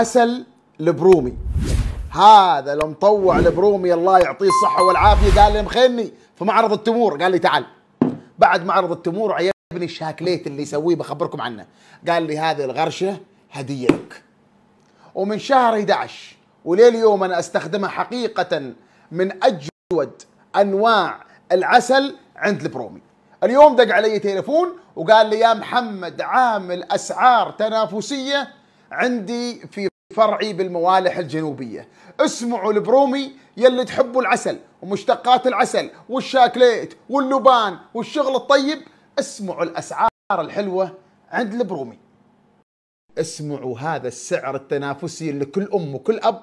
عسل البرومي هذا المطوع البرومي الله يعطيه الصحة والعافية قال لي مخني في معرض التمور قال لي تعال بعد معرض التمور عيبني الشاكليت اللي يسويه بخبركم عنه قال لي هذه الغرشة هدية لك ومن شهر 11 ولليوم أنا أستخدمها حقيقة من أجود أنواع العسل عند البرومي اليوم دق علي تليفون وقال لي يا محمد عامل أسعار تنافسية عندي في فرعي بالموالح الجنوبية اسمعوا البرومي يلي تحبوا العسل ومشتقات العسل والشاكليت واللبان والشغل الطيب اسمعوا الأسعار الحلوة عند البرومي اسمعوا هذا السعر التنافسي اللي كل أم وكل أب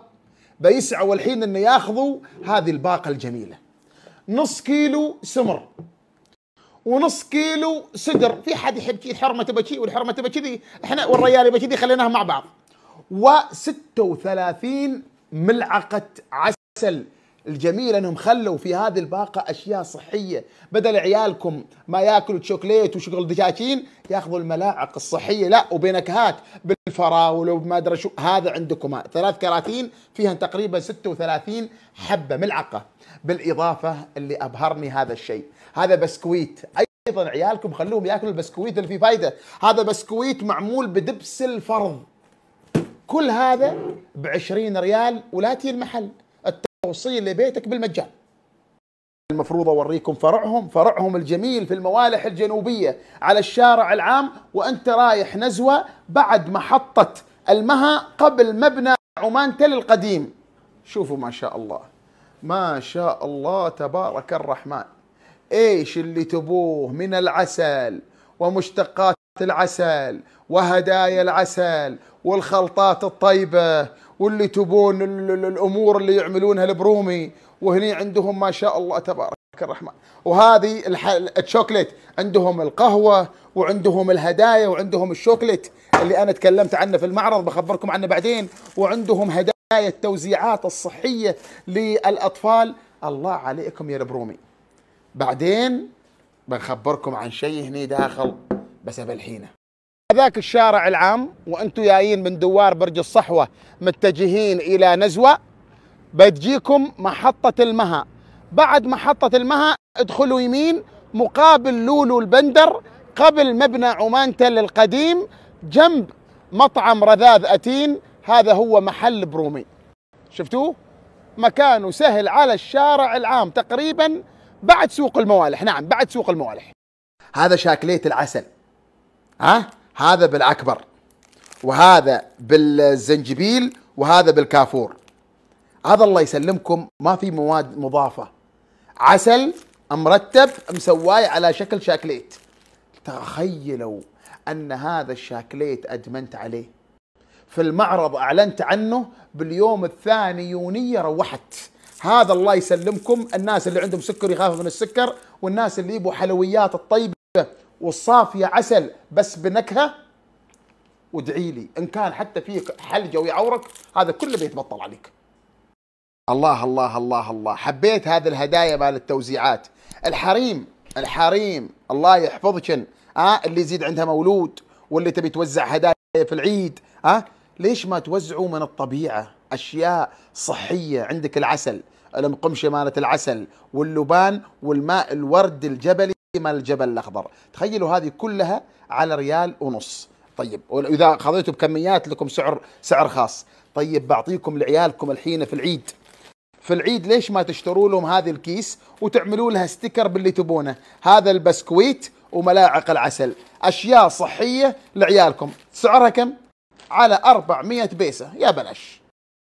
بيسعوا الحين أن ياخذوا هذه الباقة الجميلة نص كيلو سمر ونص كيلو سدر في حد يحب كذي الحرمه تبى كذي والحرمه تبى كذي احنا والريال يبى كذي خليناها مع بعض و36 ملعقه عسل الجميل انهم خلوا في هذه الباقه اشياء صحيه بدل عيالكم ما ياكلوا شوكليت وشغل دجاجين ياخذوا الملاعق الصحيه لا وبنكهات بالفراوله وما ادري شو هذا عندكم ثلاث كراتين فيها تقريبا 36 حبه ملعقه بالاضافه اللي ابهرني هذا الشيء هذا بسكويت ايضا عيالكم خلوهم ياكلوا البسكويت اللي فيه فايده هذا بسكويت معمول بدبس الفرض كل هذا ب 20 ريال ولا تي المحل التوصيل لبيتك بالمجان المفروض اوريكم فرعهم فرعهم الجميل في الموالح الجنوبيه على الشارع العام وانت رايح نزوه بعد محطه المها قبل مبنى عمان تل القديم شوفوا ما شاء الله ما شاء الله تبارك الرحمن ايش اللي تبوه من العسل ومشتقات العسل وهدايا العسل والخلطات الطيبة واللي تبون الأمور اللي يعملونها البرومي وهني عندهم ما شاء الله تبارك الرحمن وهذه الشوكليت عندهم القهوة وعندهم الهدايا وعندهم الشوكليت اللي أنا تكلمت عنه في المعرض بخبركم عنه بعدين وعندهم هدايا التوزيعات الصحية للأطفال الله عليكم يا البرومي بعدين بنخبركم عن شيء هني داخل بس بالحينه هذاك الشارع العام وانتم جايين من دوار برج الصحوه متجهين الى نزوه بتجيكم محطه المها بعد محطه المها ادخلوا يمين مقابل لولو البندر قبل مبنى عمان تل القديم جنب مطعم رذاذ أتين هذا هو محل برومي شفتوه مكانه سهل على الشارع العام تقريبا بعد سوق الموالح نعم بعد سوق الموالح هذا شاكليت العسل ها هذا بالاكبر وهذا بالزنجبيل وهذا بالكافور هذا الله يسلمكم ما في مواد مضافه عسل مرتب مسواي على شكل شاكليت تخيلوا ان هذا الشاكليت ادمنت عليه في المعرض اعلنت عنه باليوم الثاني يونيه روحت هذا الله يسلمكم الناس اللي عندهم سكر يخافوا من السكر والناس اللي يبوا حلويات الطيبه والصافيه عسل بس بنكهه وادعي لي ان كان حتى فيك حلجه ويعورك هذا كله بيتبطل عليك الله الله الله الله حبيت هذه الهدايا مال التوزيعات الحريم الحريم الله يحفظكن ها أه؟ اللي يزيد عندها مولود واللي تبي توزع هدايا في العيد ها أه؟ ليش ما توزعوا من الطبيعة أشياء صحية عندك العسل القمشة مالت العسل واللبان والماء الورد الجبلي مال الجبل الأخضر تخيلوا هذه كلها على ريال ونص طيب وإذا خذيتوا بكميات لكم سعر سعر خاص طيب بعطيكم لعيالكم الحين في العيد في العيد ليش ما تشتروا لهم هذه الكيس وتعملوا لها ستيكر باللي تبونه هذا البسكويت وملاعق العسل اشياء صحيه لعيالكم سعرها كم على 400 بيسة يا بلاش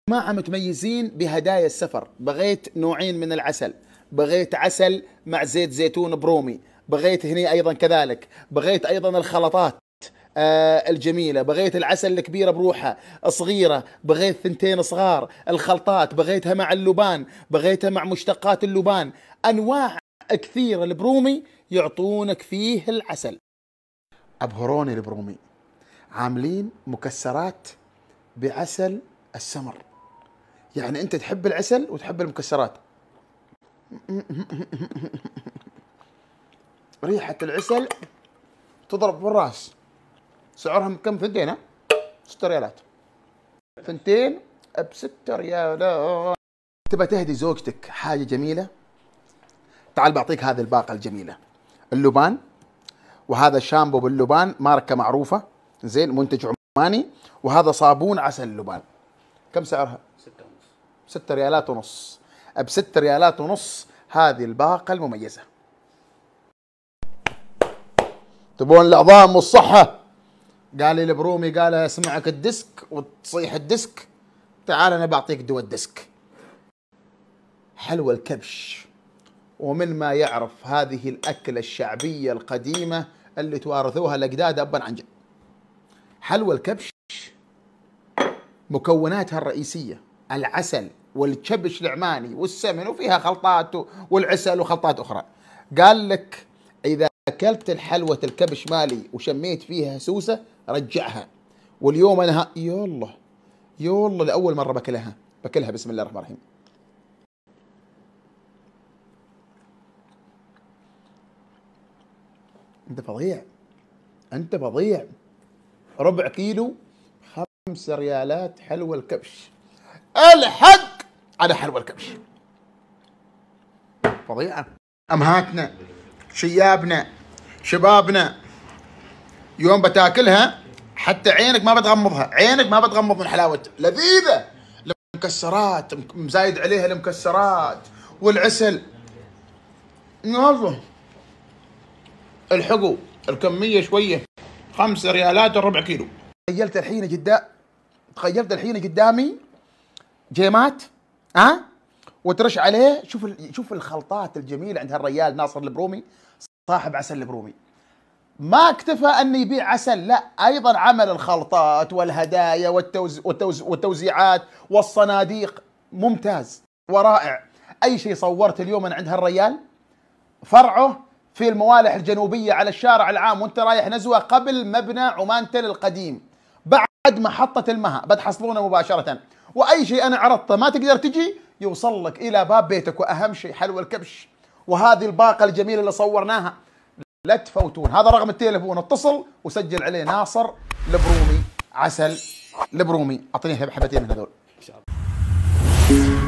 ما عم تميزين بهدايا السفر بغيت نوعين من العسل بغيت عسل مع زيت زيتون برومي بغيت هني أيضا كذلك بغيت أيضا الخلطات آه، الجميله بغيت العسل الكبيره بروحها صغيره بغيت ثنتين صغار الخلطات بغيتها مع اللبان بغيتها مع مشتقات اللبان انواع كثيره البرومي يعطونك فيه العسل ابهروني البرومي عاملين مكسرات بعسل السمر يعني انت تحب العسل وتحب المكسرات ريحة العسل تضرب بالراس سعرهم كم فنتين ها؟ ستة ريالات فنتين بستة ريالات تبى تهدي زوجتك حاجة جميلة تعال بعطيك هذه الباقة الجميلة اللبان وهذا شامبو باللبان ماركة معروفة زين منتج عماني وهذا صابون عسل لبان كم سعرها؟ ستة ونص ستة ريالات ونص بستة ريالات ونص هذه الباقة المميزة تبون العظام والصحة قال لي البرومي قال اسمعك الديسك وتصيح الديسك تعال انا بعطيك دواء الديسك حلوى الكبش ومن ما يعرف هذه الأكلة الشعبية القديمة اللي توارثوها الأجداد أبا عن جد حلوى الكبش مكوناتها الرئيسية العسل والكبش العماني والسمن وفيها خلطات والعسل وخلطات أخرى قال لك إذا أكلت الحلوة الكبش مالي وشميت فيها سوسة رجعها واليوم أنا يالله يالله لأول مرة بكلها بكلها بسم الله الرحمن الرحيم أنت فظيع أنت فظيع ربع كيلو خمسة ريالات حلوى الكبش الحق على حلوى الكبش فظيعة أمهاتنا شيابنا شبابنا يوم بتاكلها حتى عينك ما بتغمضها عينك ما بتغمض من حلاوتها لذيذة المكسرات مزايد عليها المكسرات والعسل يلا الحقوا الكمية شوية خمسة ريالات وربع كيلو تخيلت الحين جدا تخيلت الحين قدامي جيمات ها أه؟ وترش عليه شوف ال... شوف الخلطات الجميله عند هالريال ناصر البرومي صاحب عسل البرومي ما اكتفى ان يبيع عسل لا ايضا عمل الخلطات والهدايا والتوز... والتوز... والتوزيعات والصناديق ممتاز ورائع اي شيء صورت اليوم من عند هالريال فرعه في الموالح الجنوبية على الشارع العام وانت رايح نزوة قبل مبنى عمان تل القديم بعد محطة المها بتحصلونه مباشرة وأي شيء أنا عرضته ما تقدر تجي يوصل لك إلى باب بيتك وأهم شيء حلوى الكبش وهذه الباقة الجميلة اللي صورناها لا تفوتون هذا رقم التليفون اتصل وسجل عليه ناصر البرومي عسل البرومي اعطيني حبتين من هذول Thank you.